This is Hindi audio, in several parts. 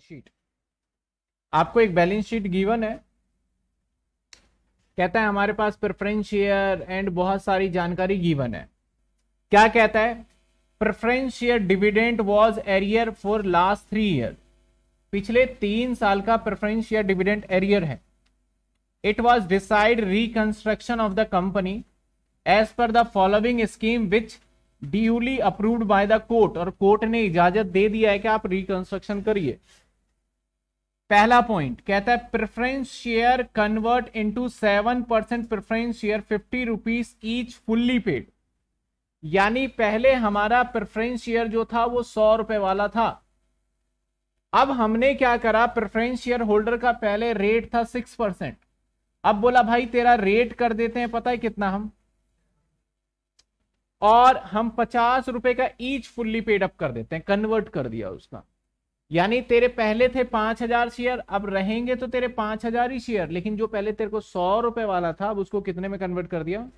बैलेंस शीट आपको एक बैलेंस शीट गिवन है कहता है हमारे पास प्रेफरेंस शेयर एंड बहुत सारी जानकारी गिवन है क्या कहता है preference share dividend was arrear for last three year पिछले तीन साल का प्रेफरेंस शेयर डिविडेंड एरियर है it was decide reconstruction of the company as per the following scheme which duly approved by the court और कोर्ट ने इजाजत दे दिया है कि आप रिकंस्ट्रक्शन करिए पहला पॉइंट कहता है preference share convert into seven percent preference share fifty rupees each fully paid यानी पहले हमारा प्रेफरेंस शेयर जो था वो सौ रुपए वाला था अब हमने क्या करा प्रेफरेंस शेयर होल्डर का पहले रेट था सिक्स परसेंट अब बोला भाई तेरा रेट कर देते हैं पता है कितना हम और हम पचास रुपए का ईच फुल्ली पेड अप कर देते हैं कन्वर्ट कर दिया उसका यानी तेरे पहले थे पांच हजार शेयर अब रहेंगे तो तेरे पांच हजार ही शेयर लेकिन जो पहले तेरे को सौ रुपए वाला था अब उसको कितने में कन्वर्ट कर दिया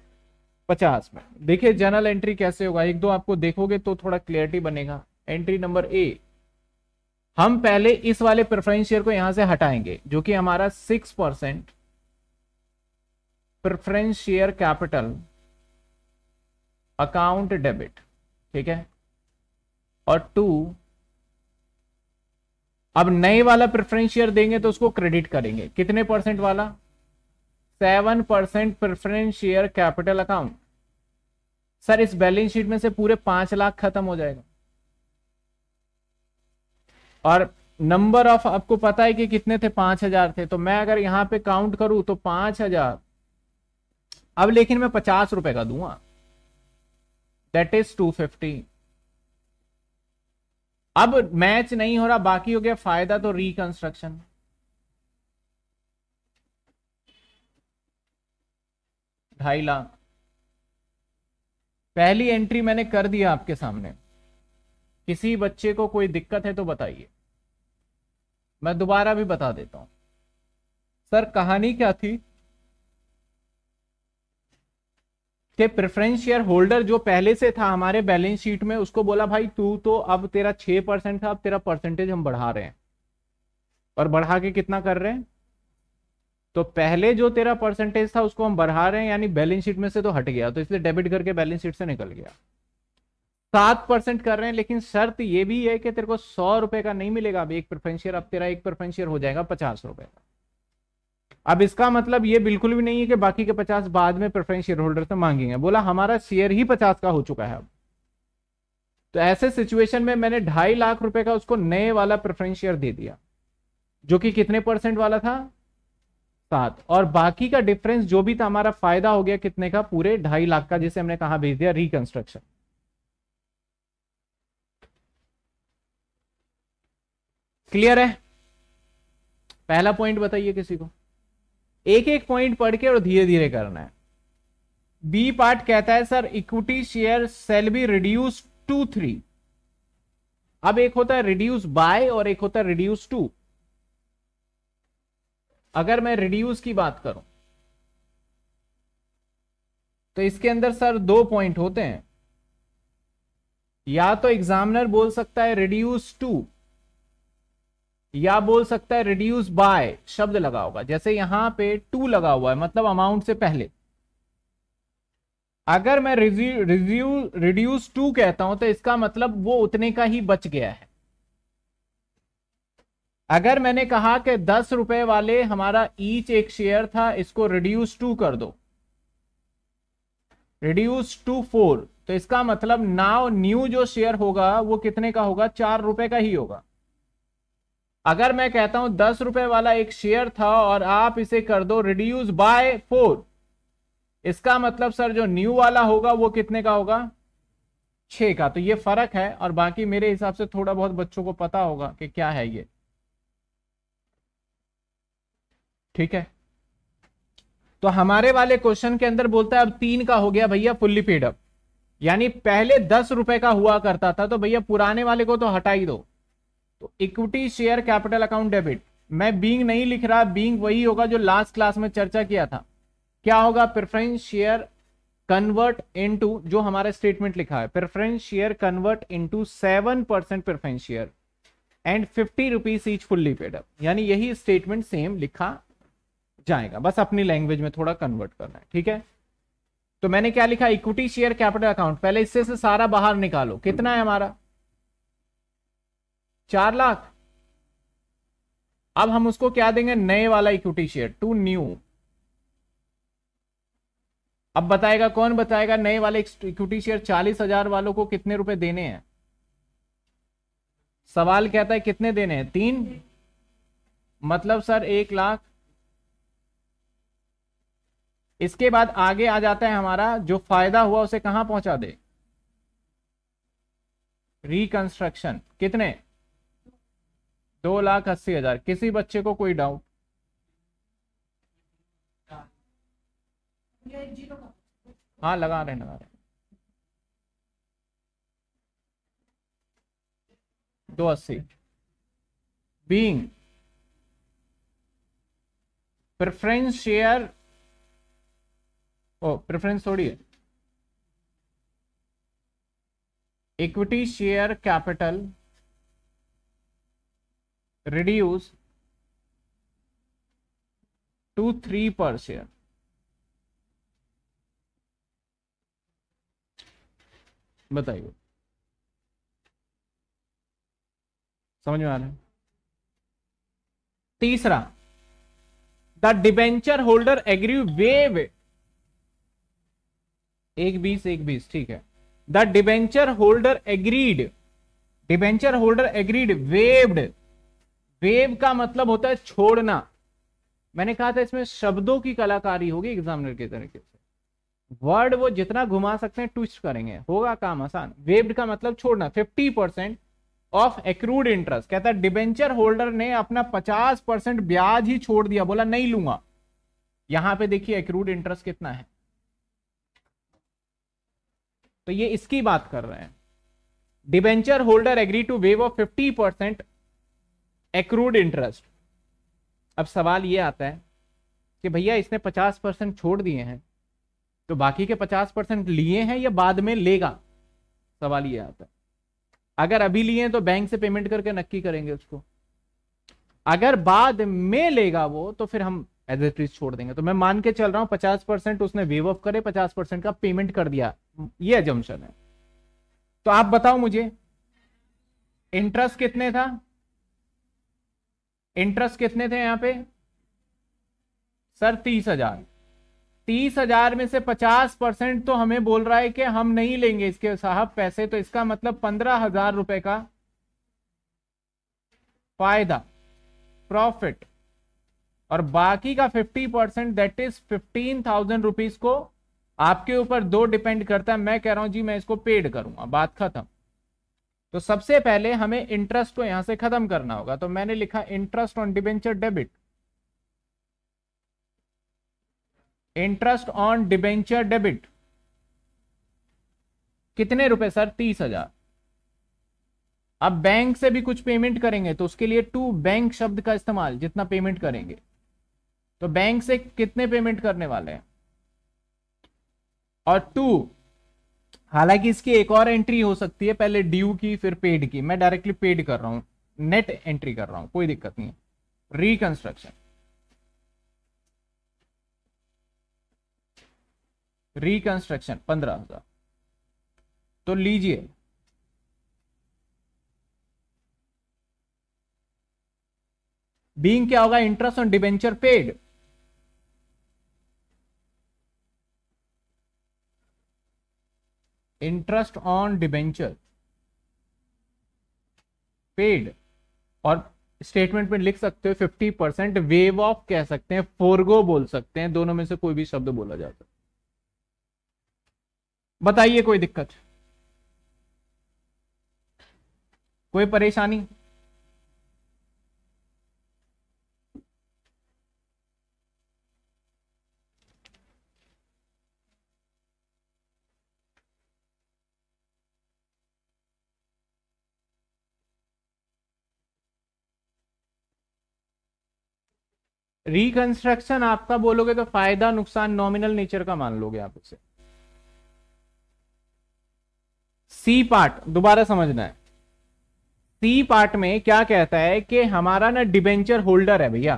पचास में देखिए जनरल एंट्री कैसे होगा एक दो आपको देखोगे तो थोड़ा क्लियरिटी बनेगा एंट्री नंबर ए हम पहले इस वाले प्रेफरेंस शेयर को यहां से हटाएंगे जो कि हमारा six percent preference share capital account debit ठीक है और टू अब नए वाला प्रेफरेंस शेयर देंगे तो उसको क्रेडिट करेंगे कितने परसेंट वाला seven percent preference share capital account sir इस बैलेंस शीट में से पूरे पांच लाख खत्म हो जाएगा और नंबर ऑफ आपको पता है कि कितने थे पांच हजार थे तो मैं अगर यहां पे काउंट करूं तो पांच हजार अब लेकिन मैं पचास रुपए का दूंगा दैट इज टू फिफ्टी अब मैच नहीं हो रहा बाकी हो गया फायदा तो रिकंस्ट्रक्शन ढाई लाख पहली एंट्री मैंने कर दिया आपके सामने किसी बच्चे को कोई दिक्कत है तो बताइए मैं दोबारा भी बता देता हूं सर कहानी क्या थी थे प्रेफरेंस शेयर होल्डर जो पहले से था हमारे बैलेंस शीट में उसको बोला भाई तू तो अब तेरा छह परसेंट था अब तेरा परसेंटेज हम बढ़ा रहे हैं और बढ़ा के कितना कर रहे हैं तो पहले जो तेरा परसेंटेज था उसको हम बढ़ा रहे हैं यानी बैलेंस शीट में से तो हट गया तो इसलिए डेबिट करके बैलेंस शीट से निकल गया सात परसेंट कर रहे हैं लेकिन शर्त ये भी है कि तेरे को सौ रुपए का नहीं मिलेगा अब एक प्रेफरेंस शेयर अब तेरा एक प्रेफरेंस शेयर हो जाएगा पचास रुपए का अब इसका मतलब ये बिल्कुल भी नहीं है कि बाकी के पचास बाद में प्रेफरेंस शेयर होल्डर से मांगेंगे बोला हमारा शेयर ही पचास का हो चुका है अब तो ऐसे सिचुएशन में मैंने ढाई लाख रुपए का उसको नए वाला प्रेफरेंस शेयर दे दिया जो कि कितने परसेंट वाला था सात और बाकी का डिफरेंस जो भी था हमारा फायदा हो गया कितने का पूरे ढाई लाख का जिसे हमने कहा भेज दिया रिकंस्ट्रक्शन क्लियर है पहला पॉइंट बताइए किसी को एक एक पॉइंट पढ़ के और धीरे धीरे करना है बी पार्ट कहता है sir equity share shall be reduce to three अब एक होता है रिड्यूस बाय और एक होता है रिड्यूस टू अगर मैं रिड्यूस की बात करूं तो इसके अंदर सर दो पॉइंट होते हैं या तो एग्जामिनर बोल सकता है रिड्यूस टू या बोल सकता है रिड्यूस बाय शब्द लगा होगा जैसे यहां पे टू लगा हुआ है मतलब अमाउंट से पहले अगर मैं रिड्यूस टू कहता हूं तो इसका मतलब वो उतने का ही बच गया है अगर मैंने कहा कि दस रुपए वाले हमारा ईच एक शेयर था इसको रिड्यूस टू कर दो रिड्यूस टू फोर तो इसका मतलब नाव न्यू जो शेयर होगा वो कितने का होगा चार रुपए का ही होगा अगर मैं कहता हूं दस रुपए वाला एक शेयर था और आप इसे कर दो रिड्यूस बाय फोर इसका मतलब सर जो न्यू वाला होगा वो कितने का होगा छ का तो ये फर्क है और बाकी मेरे हिसाब से थोड़ा बहुत बच्चों को पता होगा कि क्या है ये ठीक है तो हमारे वाले क्वेश्चन के अंदर बोलता है अब तीन का हो गया भैया फुल्ली पेडअप यानी पहले दस रुपए का हुआ करता था तो भैया पुराने वाले को तो हटा ही दो तो equity share capital account debit मैं बींग नहीं लिख रहा बींग वही होगा जो लास्ट क्लास में चर्चा किया था क्या होगा प्रेफरेंस शेयर कन्वर्ट इनटू जो हमारे स्टेटमेंट लिखा है preference share convert into seven percent preference share and fifty rupees each fully paid up यानी यही स्टेटमेंट सेम लिखा जाएगा बस अपनी लैंग्वेज में थोड़ा कन्वर्ट करना है ठीक है तो मैंने क्या लिखा इक्विटी शेयर कैपिटल अकाउंट पहले इससे से सारा बाहर निकालो कितना है हमारा चार लाख अब हम उसको क्या देंगे नए वाला इक्विटी शेयर टू न्यू अब बताएगा कौन बताएगा नए वाले इक्विटी शेयर चालीस हजार वालों को कितने रुपए देने हैं सवाल कहता है कितने देने हैं तीन मतलब सर एक लाख इसके बाद आगे आ जाता है हमारा जो फायदा हुआ उसे कहां पहुंचा दे रिकंस्ट्रक्शन कितने दो लाख अस्सी हजार किसी बच्चे को कोई डाउट हाँ लगा रहे लगा रहे दो अस्सी being preference share oh preference थोड़ी है equity share capital reduce to three per share बताइए समझ में आ रहा है तीसरा the debenture holder agree waive एक बीस एक बीस ठीक है the debenture holder agreed debenture holder agreed waived waive का मतलब होता है छोड़ना मैंने कहा था इसमें शब्दों की कलाकारी होगी एग्जामिनर के तरीके से वर्ड वो जितना घुमा सकते हैं ट्विस्ट करेंगे होगा काम आसान वेव्ड का मतलब छोड़ना fifty percent of accrued interest कहता है डिबेंचर होल्डर ने अपना पचास परसेंट ब्याज ही छोड़ दिया बोला नहीं लूंगा यहां पे देखिए एक्रूड इंटरेस्ट कितना है तो ये इसकी बात कर रहे हैं debenture holder agree to waive off fifty percent accrued interest अब सवाल ये आता है कि भैया इसने पचास परसेंट छोड़ दिए हैं तो बाकी के पचास परसेंट लिए हैं या बाद में लेगा सवाल ये आता है अगर अभी लिए तो बैंक से पेमेंट करके नक्की करेंगे उसको अगर बाद में लेगा वो तो फिर हम एज छोड़ देंगे तो मैं मान के चल रहा हूं पचास परसेंट उसने वेव ऑफ करे पचास परसेंट का पेमेंट कर दिया ये एजम्पन है तो आप बताओ मुझे इंटरेस्ट कितने था इंटरेस्ट कितने थे यहां पे सर तीस हजार तीस हजार में से पचास परसेंट तो हमें बोल रहा है कि हम नहीं लेंगे इसके साहब पैसे तो इसका मतलब पंद्रह हजार रुपए का फायदा प्रॉफिट और बाकी का fifty percent that is fifteen thousand rupees को आपके ऊपर दो डिपेंड करता है मैं कह रहा हूं जी मैं इसको पेड करूंगा बात खत्म तो सबसे पहले हमें इंटरेस्ट को यहां से खत्म करना होगा तो मैंने लिखा interest on debenture debit interest on debenture debit कितने रुपए सर तीस हजार अब बैंक से भी कुछ पेमेंट करेंगे तो उसके लिए टू बैंक शब्द का इस्तेमाल जितना पेमेंट करेंगे तो बैंक से कितने पेमेंट करने वाले हैं और टू हालांकि इसकी एक और एंट्री हो सकती है पहले ड्यू की फिर पेड की मैं डायरेक्टली पेड कर रहा हूं नेट एंट्री कर रहा हूं कोई दिक्कत नहीं है रिकंस्ट्रक्शन रिकंस्ट्रक्शन पंद्रह हजार तो लीजिए बींग क्या होगा interest on debenture paid interest on debenture paid और स्टेटमेंट में लिख सकते हो फिफ्टी परसेंट वेव ऑफ कह सकते हैं फोरगो बोल सकते हैं दोनों में से कोई भी शब्द बोला जा सकता बताइए कोई दिक्कत कोई परेशानी रिकंस्ट्रक्शन आपका बोलोगे तो फायदा नुकसान नॉमिनल नेचर का मान लोगे आप उसे सी पार्ट दोबारा समझना है सी पार्ट में क्या कहता है कि हमारा ना डिबेंचर होल्डर है भैया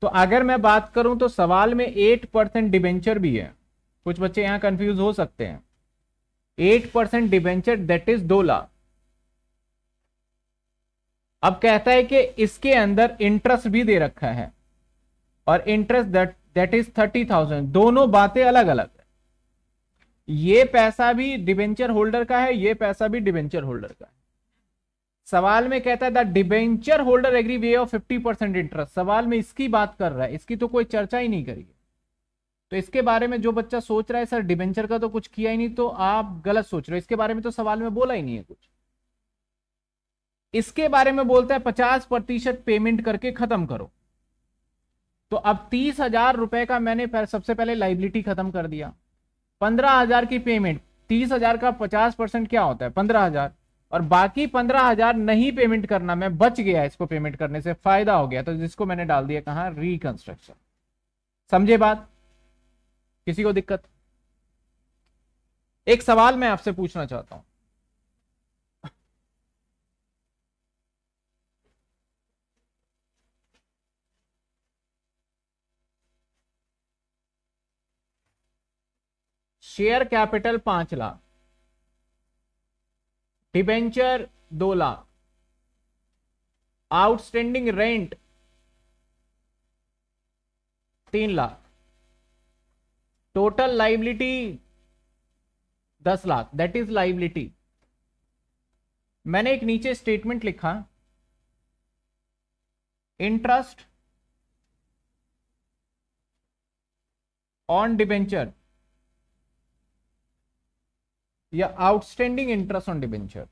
तो अगर मैं बात करूं तो सवाल में एट परसेंट डिबेंचर भी है कुछ बच्चे यहां कंफ्यूज हो सकते हैं eight percent debenture that is दो लाख अब कहता है कि इसके अंदर इंटरेस्ट भी दे रखा है और interest that that is thirty thousand दोनों बातें अलग अलग है ये पैसा भी डिबेंचर होल्डर का है ये पैसा भी डिबेंचर होल्डर का है सवाल में कहता है the debenture holder agree waive off fifty percent interest सवाल में इसकी बात कर रहा है इसकी तो कोई चर्चा ही नहीं करी तो इसके बारे में जो बच्चा सोच रहा है सर डिबेंचर का तो कुछ किया ही नहीं तो आप गलत सोच रहे हो इसके बारे में तो सवाल में बोला ही नहीं है कुछ इसके बारे में बोलता है पचास प्रतिशत पेमेंट करके खत्म करो तो अब तीस हजार रुपए का मैंने सबसे पहले लाइबिलिटी खत्म कर दिया पंद्रह हजार की पेमेंट तीस हजार का पचास परसेंट क्या होता है पंद्रह हजार और बाकी पंद्रह हजार नहीं पेमेंट करना मैं बच गया इसको पेमेंट करने से फायदा हो गया तो जिसको मैंने डाल दिया कहा रिकंस्ट्रक्शन समझे बात किसी को दिक्कत एक सवाल मैं आपसे पूछना चाहता हूं शेयर कैपिटल पांच लाख डिबेंचर दो लाख आउटस्टैंडिंग रेंट तीन लाख टोटल लाइबिलिटी दस लाख दैट इज लाइबिलिटी मैंने एक नीचे स्टेटमेंट लिखा इंटरेस्ट ऑन डिबेंचर या outstanding interest on debenture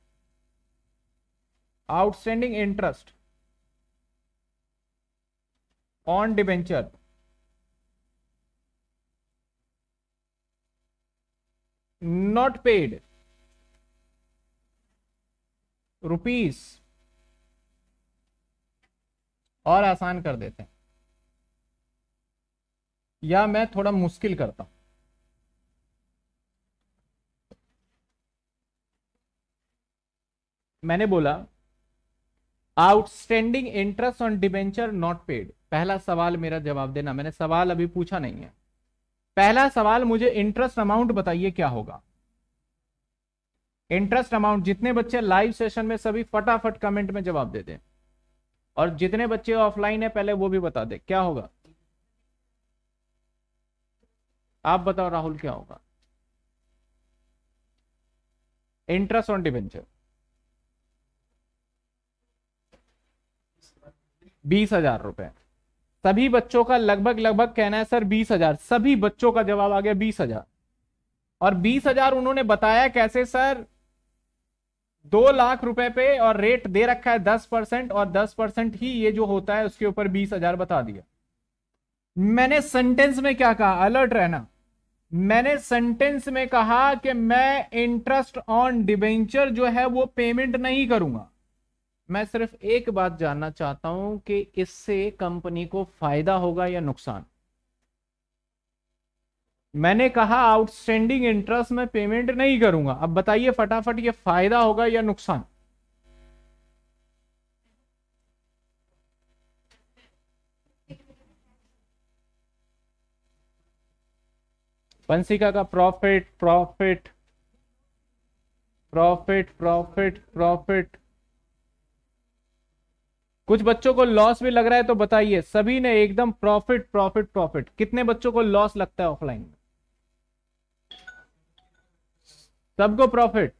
outstanding interest on debenture not paid rupees और आसान कर देते हैं या मैं थोड़ा मुश्किल करता हूं मैंने बोला outstanding interest on debenture not paid पहला सवाल मेरा जवाब देना मैंने सवाल अभी पूछा नहीं है पहला सवाल मुझे इंटरेस्ट अमाउंट बताइए क्या होगा इंटरेस्ट अमाउंट जितने बच्चे लाइव सेशन में सभी फटाफट कमेंट में जवाब दे दें और जितने बच्चे ऑफलाइन है पहले वो भी बता दे क्या होगा आप बताओ राहुल क्या होगा इंटरेस्ट ऑन डिवेंचर बीस हजार रुपए सभी बच्चों का लगभग लगभग कहना है सर बीस हजार सभी बच्चों का जवाब आ गया बीस हजार और बीस हजार उन्होंने बताया कैसे सर दो लाख रुपए पे और रेट दे रखा है दस परसेंट और दस परसेंट ही ये जो होता है उसके ऊपर बीस हजार बता दिया मैंने सेंटेंस में क्या कहा अलर्ट रहना मैंने सेंटेंस में कहा कि मैं इंटरेस्ट ऑन डिबेंचर जो है वो पेमेंट नहीं करूंगा मैं सिर्फ एक बात जानना चाहता हूं कि इससे कंपनी को फायदा होगा या नुकसान मैंने कहा आउटस्टैंडिंग इंटरेस्ट में पेमेंट नहीं करूंगा अब बताइए फटाफट ये फायदा होगा या नुकसान पंसिका का profit profit profit profit profit कुछ बच्चों को लॉस भी लग रहा है तो बताइए सभी ने एकदम प्रॉफिट प्रॉफिट प्रॉफिट कितने बच्चों को लॉस लगता है ऑफलाइन में सबको प्रॉफिट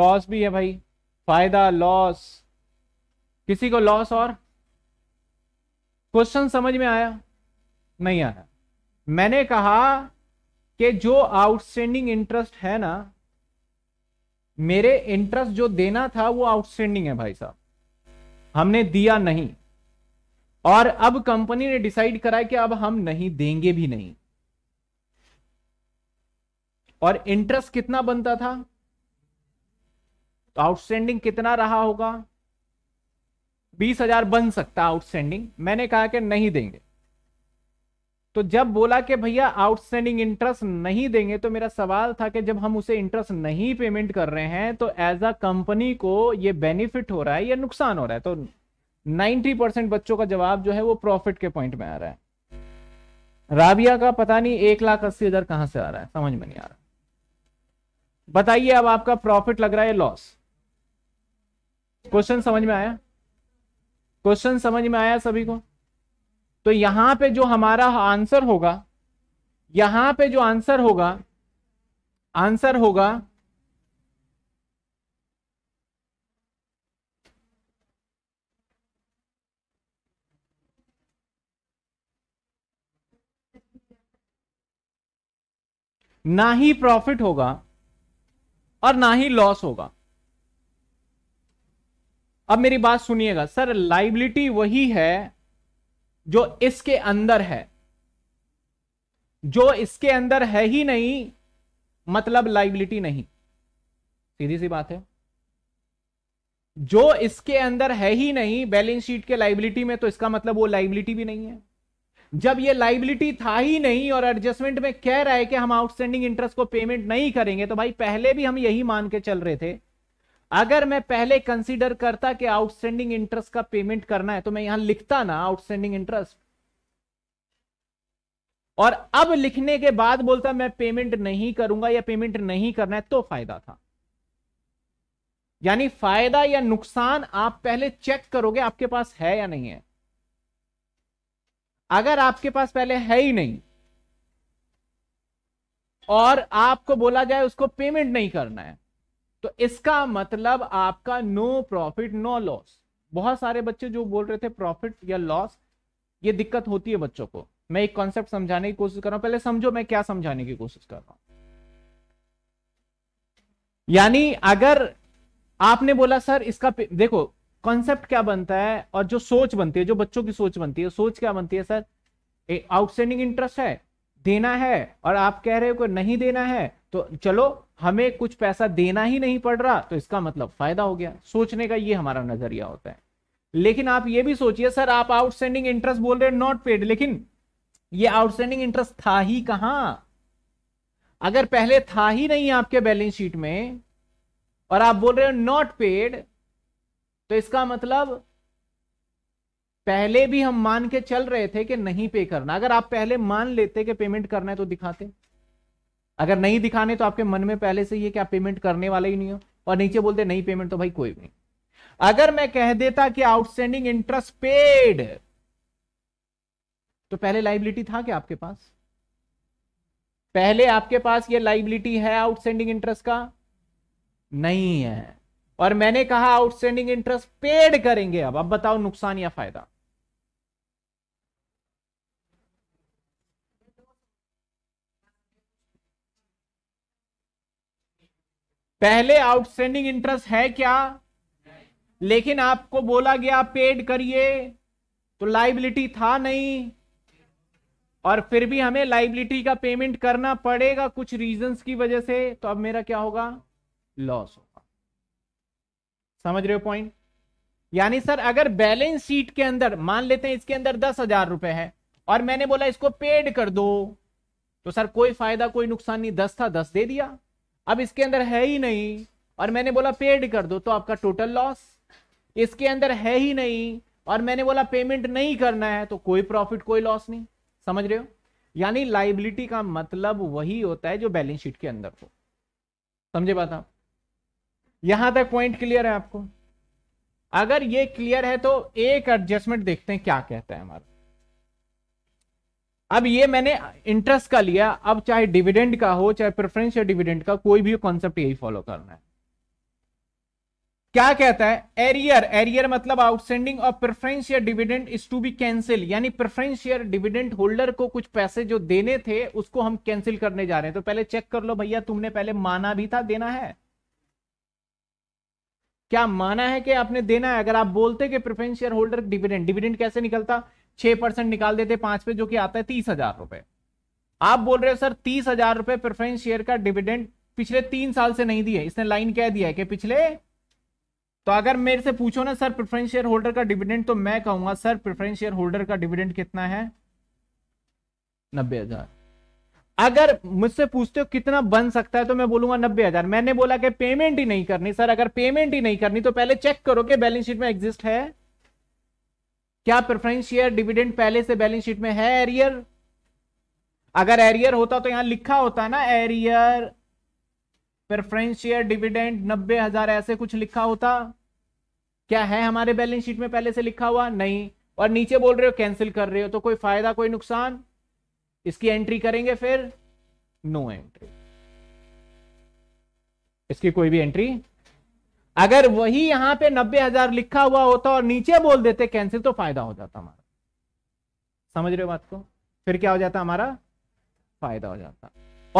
लॉस भी है भाई फायदा लॉस किसी को लॉस और क्वेश्चन समझ में आया नहीं आया मैंने कहा कि जो आउटस्टैंडिंग इंटरेस्ट है ना मेरे इंटरेस्ट जो देना था वो आउटस्टैंडिंग है भाई साहब हमने दिया नहीं और अब कंपनी ने डिसाइड करा कि अब हम नहीं देंगे भी नहीं और इंटरेस्ट कितना बनता था तो आउटस्टैंडिंग कितना रहा होगा बीस हजार बन सकता आउटस्टैंडिंग मैंने कहा कि नहीं देंगे तो जब बोला कि भैया आउटस्टैंडिंग इंटरेस्ट नहीं देंगे तो मेरा सवाल था कि जब हम उसे इंटरेस्ट नहीं पेमेंट कर रहे हैं तो एज अ कंपनी को ये बेनिफिट हो रहा है या नुकसान हो रहा है तो 90 परसेंट बच्चों का जवाब जो है वो प्रॉफिट के पॉइंट में आ रहा है राबिया का पता नहीं एक लाख अस्सी हजार कहां से आ रहा है समझ में नहीं आ रहा बताइए अब आपका प्रॉफिट लग रहा है लॉस क्वेश्चन समझ में आया क्वेश्चन समझ में आया सभी को तो यहां पे जो हमारा आंसर होगा यहां पे जो आंसर होगा आंसर होगा ना ही प्रॉफिट होगा और ना ही लॉस होगा अब मेरी बात सुनिएगा सर लाइबिलिटी वही है जो इसके अंदर है जो इसके अंदर है ही नहीं मतलब लाइबिलिटी नहीं सीधी सी बात है जो इसके अंदर है ही नहीं बैलेंस शीट के लाइबिलिटी में तो इसका मतलब वो लाइबिलिटी भी नहीं है जब ये लाइबिलिटी था ही नहीं और एडजस्टमेंट में कह रहा है कि हम आउटस्टैंडिंग इंटरेस्ट को पेमेंट नहीं करेंगे तो भाई पहले भी हम यही मान के चल रहे थे अगर मैं पहले कंसीडर करता कि आउटस्टैंडिंग इंटरेस्ट का पेमेंट करना है तो मैं यहां लिखता ना आउटस्टैंडिंग इंटरेस्ट और अब लिखने के बाद बोलता मैं पेमेंट नहीं करूंगा या पेमेंट नहीं करना है तो फायदा था यानी फायदा या नुकसान आप पहले चेक करोगे आपके पास है या नहीं है अगर आपके पास पहले है ही नहीं और आपको बोला जाए उसको पेमेंट नहीं करना है तो इसका मतलब आपका नो प्रॉफिट नो लॉस बहुत सारे बच्चे जो बोल रहे थे प्रॉफिट या लॉस ये दिक्कत होती है बच्चों को मैं एक कॉन्सेप्ट समझाने की कोशिश कर रहा हूं पहले समझो मैं क्या समझाने की कोशिश कर रहा हूं यानी अगर आपने बोला सर इसका देखो कॉन्सेप्ट क्या बनता है और जो सोच बनती है जो बच्चों की सोच बनती है सोच क्या बनती है सर आउटस्टैंडिंग इंटरेस्ट है देना है और आप कह रहे हो नहीं देना है तो चलो हमें कुछ पैसा देना ही नहीं पड़ रहा तो इसका मतलब फायदा हो गया सोचने का ये हमारा नजरिया होता है लेकिन आप ये भी सोचिए सर आप आउटस्टैंडिंग इंटरेस्ट बोल रहे नॉट पेड लेकिन ये आउटस्टैंडिंग इंटरेस्ट था ही कहां अगर पहले था ही नहीं आपके बैलेंस शीट में और आप बोल रहे हो नॉट पेड तो इसका मतलब पहले भी हम मान के चल रहे थे कि नहीं पे करना अगर आप पहले मान लेते कि पेमेंट करना है तो दिखाते अगर नहीं दिखाने तो आपके मन में पहले से ये क्या पेमेंट करने वाले ही नहीं हो और नीचे बोलते नहीं पेमेंट तो भाई कोई नहीं अगर मैं कह देता कि आउटस्टैंडिंग इंटरेस्ट पेड तो पहले लाइबिलिटी था क्या आपके पास पहले आपके पास ये लाइबिलिटी है आउटस्टैंडिंग इंटरेस्ट का नहीं है और मैंने कहा आउटस्टैंडिंग इंटरेस्ट पेड करेंगे अब अब बताओ नुकसान या फायदा पहले आउटस्टैंडिंग इंटरेस्ट है क्या लेकिन आपको बोला गया पेड करिए तो लाइबिलिटी था नहीं और फिर भी हमें लाइबिलिटी का पेमेंट करना पड़ेगा कुछ रीजंस की वजह से तो अब मेरा क्या होगा लॉस होगा समझ रहे हो पॉइंट यानी सर अगर बैलेंस शीट के अंदर मान लेते हैं इसके अंदर दस हजार रुपए है और मैंने बोला इसको पेड कर दो तो सर कोई फायदा कोई नुकसान नहीं दस था दस दे दिया अब इसके अंदर है ही नहीं और मैंने बोला पेड कर दो तो आपका टोटल लॉस इसके अंदर है ही नहीं और मैंने बोला पेमेंट नहीं करना है तो कोई प्रॉफिट कोई लॉस नहीं समझ रहे हो यानी लाइबिलिटी का मतलब वही होता है जो बैलेंस शीट के अंदर हो समझे बात आप यहां तक पॉइंट क्लियर है आपको अगर ये क्लियर है तो एक एडजस्टमेंट देखते हैं क्या कहता है हमारा अब ये मैंने इंटरेस्ट का लिया अब चाहे डिविडेंड का हो चाहे प्रेफरेंस या डिविडेंड का कोई भी कॉन्सेप्ट यही फॉलो करना है क्या कहता है एरियर एरियर मतलब आउटस्टैंडिंग और प्रेफरेंस या dividend is to be cancel यानी प्रेफरेंस या डिविडेंड होल्डर को कुछ पैसे जो देने थे उसको हम कैंसिल करने जा रहे हैं तो पहले चेक कर लो भैया तुमने पहले माना भी था देना है क्या माना है कि आपने देना है अगर आप बोलते कि preference share holder dividend dividend कैसे निकलता छह परसेंट निकाल देते पांच पे जो कि आता है तीस हजार रुपए आप बोल रहे हो सर तीस हजार रुपए प्रेफरेंस शेयर का डिविडेंड पिछले तीन साल से नहीं दिए इसने लाइन क्या दिया है कि पिछले तो अगर मेरे से पूछो ना सर प्रेफरेंस शेयर होल्डर का डिविडेंड तो मैं कहूंगा सर प्रेफरेंस शेयर होल्डर का डिविडेंड कितना है नब्बे हजार अगर मुझसे पूछते हो कितना बन सकता है तो मैं बोलूंगा नब्बे हजार मैंने बोला कि पेमेंट ही नहीं करनी सर अगर पेमेंट ही नहीं करनी तो पहले चेक करो कि बैलेंस शीट में एग्जिस्ट है क्या प्रेफरेंस शेयर डिविडेंड पहले से बैलेंस शीट में है एरियर अगर एरियर होता तो यहां लिखा होता ना एरियर प्रेफरेंस शेयर डिविडेंड नब्बे हजार ऐसे कुछ लिखा होता क्या है हमारे बैलेंस शीट में पहले से लिखा हुआ नहीं और नीचे बोल रहे हो कैंसिल कर रहे हो तो कोई फायदा कोई नुकसान इसकी एंट्री करेंगे फिर नो एंट्री इसकी कोई भी एंट्री अगर वही यहां पे नब्बे हजार लिखा हुआ होता और नीचे बोल देते कैंसिल तो फायदा हो जाता हमारा समझ रहे हो बात को फिर क्या हो जाता हमारा फायदा हो जाता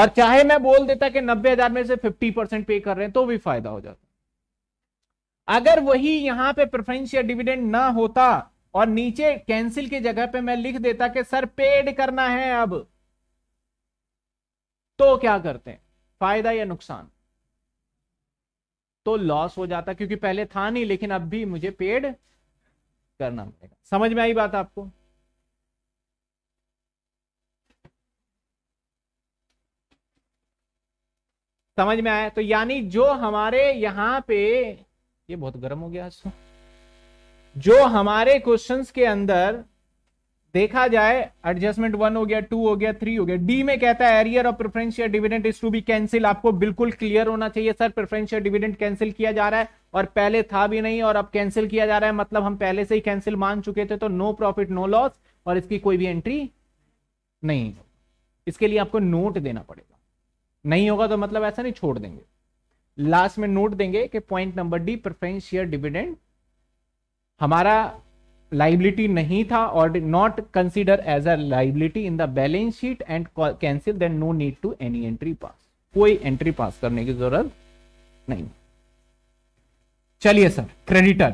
और चाहे मैं बोल देता कि नब्बे हजार में से फिफ्टी परसेंट पे कर रहे हैं तो भी फायदा हो जाता अगर वही यहां पे प्रेफरेंस या डिविडेंड ना होता और नीचे कैंसिल की जगह पे मैं लिख देता कि सर पेड करना है अब तो क्या करते हैं फायदा या नुकसान तो लॉस हो जाता क्योंकि पहले था नहीं लेकिन अब भी मुझे पेड करना पड़ेगा समझ में आई बात आपको समझ में आया तो यानी जो हमारे यहां पे ये बहुत गर्म हो गया तो। जो हमारे क्वेश्चंस के अंदर देखा जाए एडजस्टमेंट वन हो गया टू हो गया थ्री हो गया डी में कहता है एरियर और preferential dividend is to be cancel आपको बिल्कुल क्लियर होना चाहिए सर प्रेफरेंशियल डिविडेंट कैंसिल किया जा रहा है और पहले था भी नहीं और अब कैंसिल किया जा रहा है मतलब हम पहले से ही कैंसिल मान चुके थे तो नो प्रॉफिट नो लॉस और इसकी कोई भी एंट्री नहीं इसके लिए आपको नोट देना पड़ेगा नहीं होगा तो मतलब ऐसा नहीं छोड़ देंगे लास्ट में नोट देंगे कि point number D preferential dividend हमारा liability nahi tha or not consider as a liability in the balance sheet and cancel then no need to any entry pass कोई entry pass करने की जरूरत नहीं चलिए sir creditor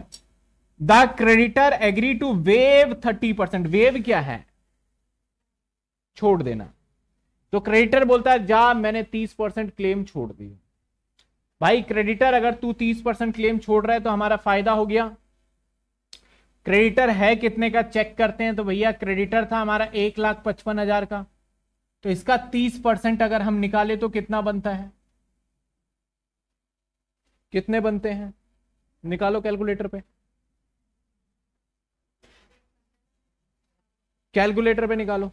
the creditor agree to waive 30% waive क्या है छोड़ देना तो क्रेडिटर बोलता है जा मैंने 30% क्लेम छोड़ दी भाई क्रेडिटर अगर तू 30% क्लेम छोड़ रहा है तो हमारा फायदा हो गया क्रेडिटर है कितने का चेक करते हैं तो भैया क्रेडिटर था हमारा एक लाख पचपन हजार का तो इसका तीस परसेंट अगर हम निकाले तो कितना बनता है कितने बनते हैं निकालो कैलकुलेटर पे कैलकुलेटर पे निकालो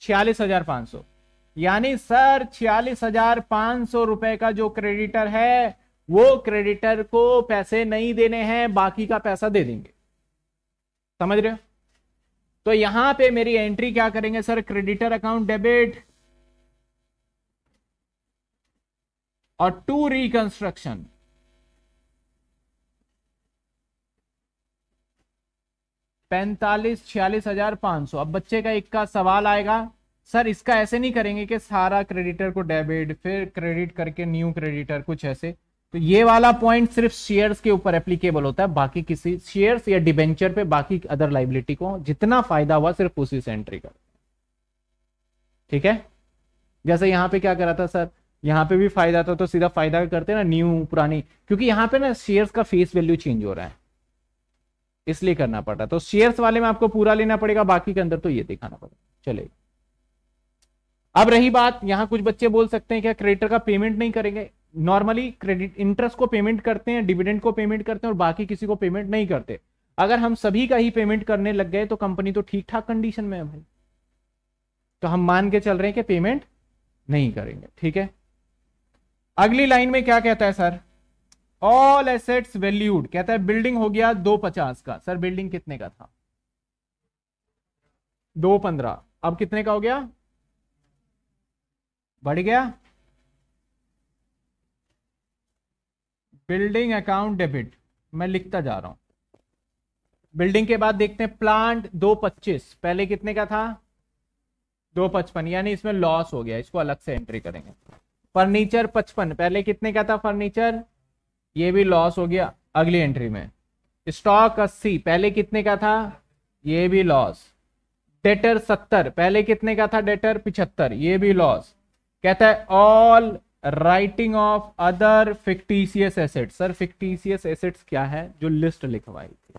छियालीस हजार पांच सौ यानी सर छियालीस हजार पांच सौ रुपए का जो क्रेडिटर है वो क्रेडिटर को पैसे नहीं देने हैं बाकी का पैसा दे देंगे समझ रहे हो तो यहां पे मेरी एंट्री क्या करेंगे सर क्रेडिटर अकाउंट डेबिट और टू रिकंस्ट्रक्शन पैंतालीस छियालीस हजार पांच सौ अब बच्चे का एक का सवाल आएगा सर इसका ऐसे नहीं करेंगे कि सारा क्रेडिटर को डेबिट फिर क्रेडिट करके न्यू क्रेडिटर कुछ ऐसे तो ये वाला पॉइंट सिर्फ शेयर्स के ऊपर एप्लीकेबल होता है बाकी किसी शेयर्स या डिबेंचर पे बाकी अदर लाइबिलिटी को जितना फायदा हुआ सिर्फ उसी से एंट्री कर ठीक है जैसे यहां पे क्या करा था सर यहां पे भी फायदा था तो सीधा फायदा करते ना न्यू पुरानी क्योंकि यहां पे ना शेयर्स का फेस वैल्यू चेंज हो रहा है इसलिए करना पड़ रहा तो शेयर्स वाले में आपको पूरा लेना पड़ेगा बाकी के अंदर तो ये दिखाना पड़ेगा चले अब रही बात यहां कुछ बच्चे बोल सकते हैं क्या क्रेडिटर का पेमेंट नहीं करेंगे नॉर्मली क्रेडिट इंटरेस्ट को पेमेंट करते हैं डिविडेंड को पेमेंट करते हैं और बाकी किसी को पेमेंट नहीं करते अगर हम सभी का ही पेमेंट करने लग गए तो कंपनी तो ठीक ठाक कंडीशन में है भाई तो हम मान के चल रहे हैं कि पेमेंट नहीं करेंगे ठीक है अगली लाइन में क्या कहता है सर ऑल एसेट्स वैल्यूड कहता है बिल्डिंग हो गया दो पचास का सर बिल्डिंग कितने का था दो पंद्रह अब कितने का हो गया बढ़ गया बिल्डिंग अकाउंट डेबिट मैं लिखता जा रहा हूं बिल्डिंग के बाद देखते हैं प्लांट दो पच्चीस पहले कितने का था दो पचपन यानी इसमें लॉस हो गया इसको अलग से एंट्री करेंगे फर्नीचर पचपन पहले कितने का था फर्नीचर ये भी लॉस हो गया अगली एंट्री में स्टॉक अस्सी पहले कितने का था ये भी लॉस डेटर सत्तर पहले कितने का था डेटर पिछहत्तर ये भी लॉस कहता है all writing off other fictitious assets sir fictitious assets क्या है जो लिस्ट लिखवाई थी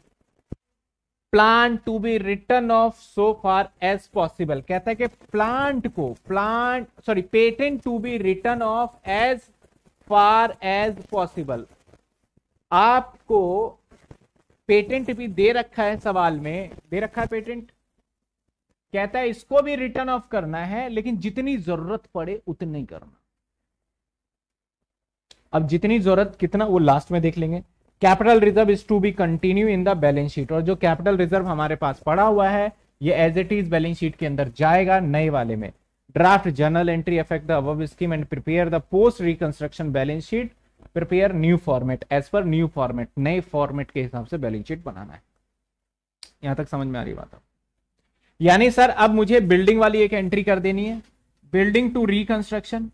plan to be written off so far as possible कहता है कि प्लांट को plant sorry patent to be written off as far as possible आपको पेटेंट भी दे रखा है सवाल में दे रखा है पेटेंट कहता है इसको भी रिटर्न ऑफ करना है लेकिन जितनी जरूरत पड़े उतनी करना अब जितनी जरूरत कितना वो लास्ट में देख लेंगे capital reserve is to be continue in the balance sheet और जो कैपिटल रिजर्व हमारे पास पड़ा हुआ है ये as it is balance sheet के अंदर जाएगा नए वाले में draft journal entry affect them and prepare the post reconstruction balance sheet prepare new format as per new format नए फॉर्मेट के हिसाब से बैलेंस शीट बनाना है यहां तक समझ में आ रही बात यानी सर अब मुझे बिल्डिंग वाली एक एंट्री कर देनी है बिल्डिंग टू रिकंस्ट्रक्शन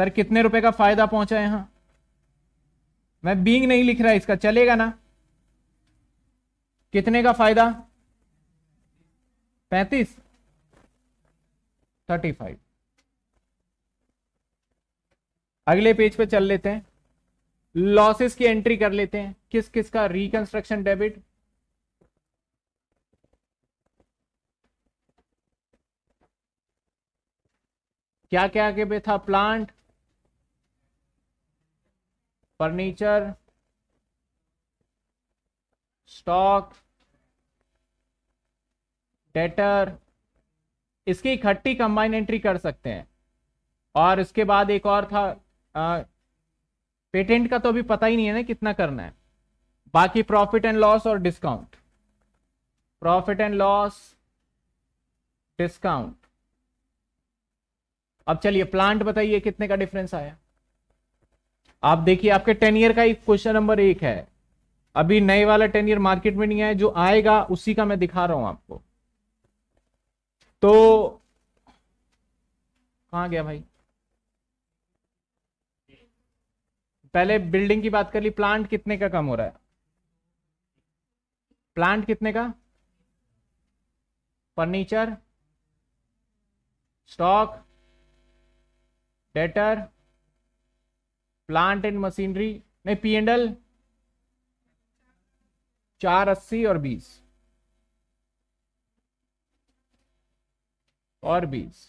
सर कितने रुपए का फायदा पहुंचा यहां मैं बींग नहीं लिख रहा इसका चलेगा ना कितने का फायदा पैंतीस थर्टी फाइव अगले पेज पे चल लेते हैं लॉसेस की एंट्री कर लेते हैं किस किस का रिकंस्ट्रक्शन डेबिट क्या क्या के पे था प्लांट फर्नीचर स्टॉक डेटर इसकी इकट्ठी कंबाइन एंट्री कर सकते हैं और इसके बाद एक और था आ, पेटेंट का तो अभी पता ही नहीं है ना कितना करना है बाकी प्रॉफिट एंड लॉस और discount profit and loss discount अब चलिए प्लांट बताइए कितने का डिफरेंस आया आप देखिए आपके टेन ईयर का एक क्वेश्चन नंबर एक है अभी नए वाला टेन ईयर मार्केट में नहीं आया जो आएगा उसी का मैं दिखा रहा हूं आपको तो कहा गया भाई पहले बिल्डिंग की बात कर ली प्लांट कितने का कम हो रहा है प्लांट कितने का furniture stock debtor plant and machinery नहीं पी एंडल चार अस्सी और बीस और बीस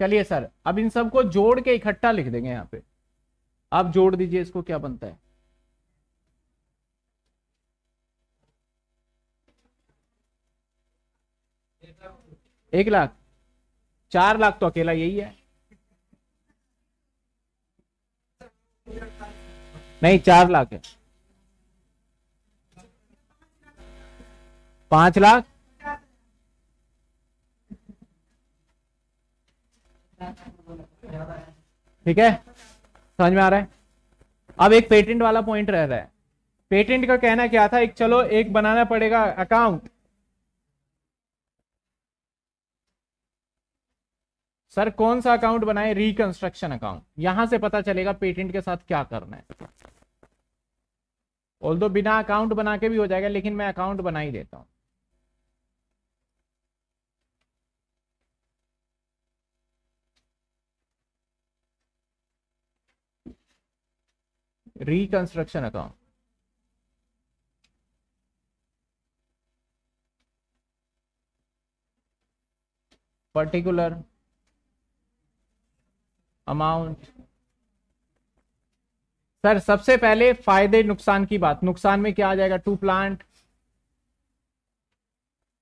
चलिए सर अब इन सबको जोड़ के इकट्ठा लिख देंगे यहां पे आप जोड़ दीजिए इसको क्या बनता है एक लाख चार लाख तो अकेला यही है नहीं चार लाख है पांच लाख ठीक है समझ में आ रहा है अब एक पेटेंट वाला पॉइंट रह रहा है पेटेंट का कहना क्या था एक चलो एक बनाना पड़ेगा अकाउंट सर कौन सा अकाउंट बनाए रिकंस्ट्रक्शन अकाउंट यहां से पता चलेगा पेटेंट के साथ क्या करना है ऑल बिना अकाउंट बना के भी हो जाएगा लेकिन मैं अकाउंट बना ही देता हूं reconstruction account particular amount sir सबसे पहले फायदे नुकसान की बात नुकसान में क्या आ जाएगा to plant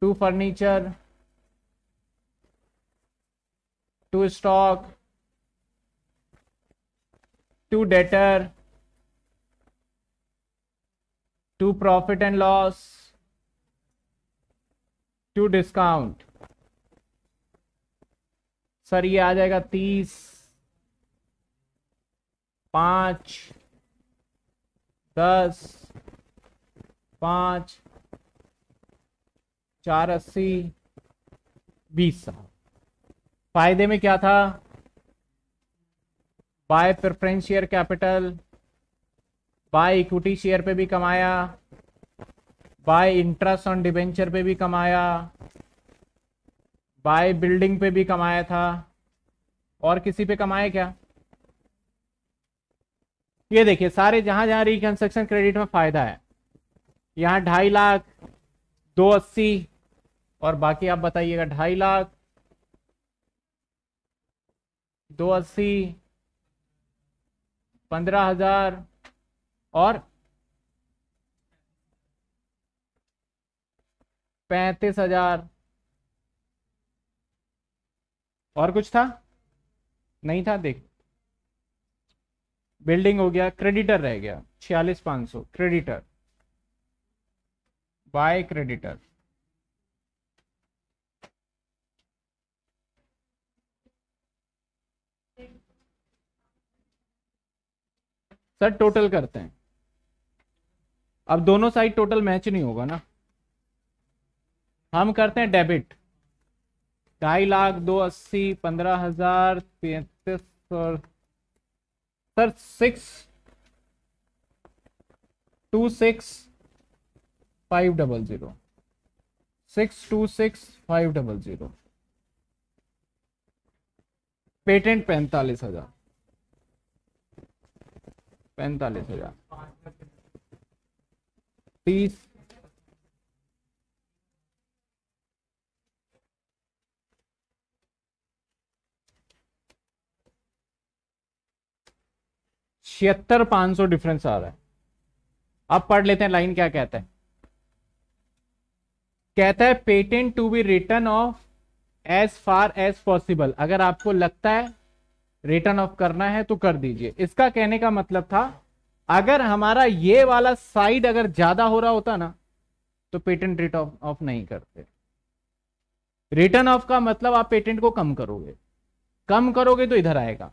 to furniture to stock to debtor to profit and loss to discount sir ये आ जाएगा तीस पाँच दस पाँच चार अस्सी बीस साल फायदे में क्या था by preference share capital by equity share पे भी कमाया बाय इंटरेस्ट ऑन डिबेंचर पे भी कमाया बाय बिल्डिंग पे भी कमाया था और किसी पे कमाया क्या ये देखिए सारे जहां जहां रिकंस्ट्रक्शन क्रेडिट में फायदा है यहाँ ढाई लाख दो अस्सी और बाकी आप बताइएगा ढाई लाख दो अस्सी पंद्रह हजार और पैंतीस हजार और कुछ था नहीं था देख बिल्डिंग हो गया क्रेडिटर रह गया छियालीस पांच सौ creditor by creditor sir total करते हैं अब दोनों साइड टोटल मैच नहीं होगा ना हम करते हैं डेबिट ढाई लाख दो अस्सी पंद्रह हजार पैंतीस sir six two six five double zero six two six five double zero patent पैंतालीस हजार पैंतालीस हजार तीस छिहत्तर पांच सौ डिफरेंस आ रहा है अब पढ़ लेते हैं लाइन क्या कहता है कहता है patent to be written off as far as possible अगर आपको लगता है रिटर्न ऑफ करना है तो कर दीजिए इसका कहने का मतलब था अगर हमारा ये वाला साइड अगर ज्यादा हो रहा होता ना तो पेटेंट रेट ऑफ नहीं करते रिटर्न ऑफ का मतलब आप पेटेंट को कम करोगे कम करोगे तो इधर आएगा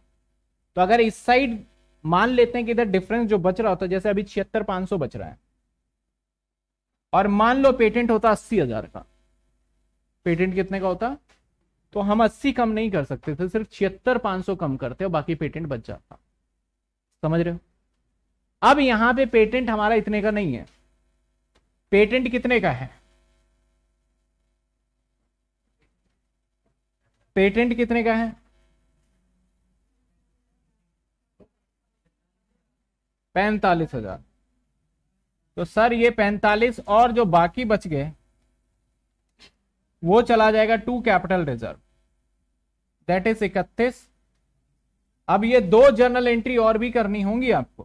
तो अगर इस साइड मान लेते हैं कि इधर डिफरेंस जो बच रहा होता जैसे अभी छिहत्तर पांच बच रहा है और मान लो पेटेंट होता अस्सी हजार का पेटेंट कितने का होता तो हम अस्सी कम नहीं कर सकते थे सिर्फ छिहत्तर पांच सौ कम करते और बाकी पेटेंट बच जाता समझ रहे हो अब यहां पे पेटेंट हमारा इतने का नहीं है पेटेंट कितने का है पेटेंट कितने का है पैंतालीस हजार तो सर ये पैंतालीस और जो बाकी बच गए वो चला जाएगा to capital reserve that is इकतीस अब ये दो जर्नल एंट्री और भी करनी होंगी आपको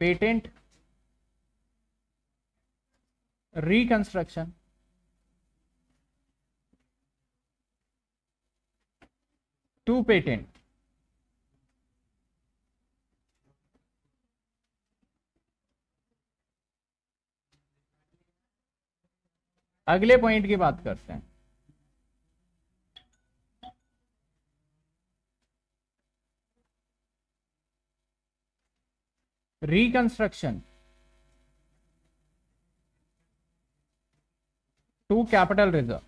पेटेंट रिकंस्ट्रक्शन टू पेटेंट अगले पॉइंट की बात करते हैं रिकंस्ट्रक्शन टू कैपिटल रिजर्व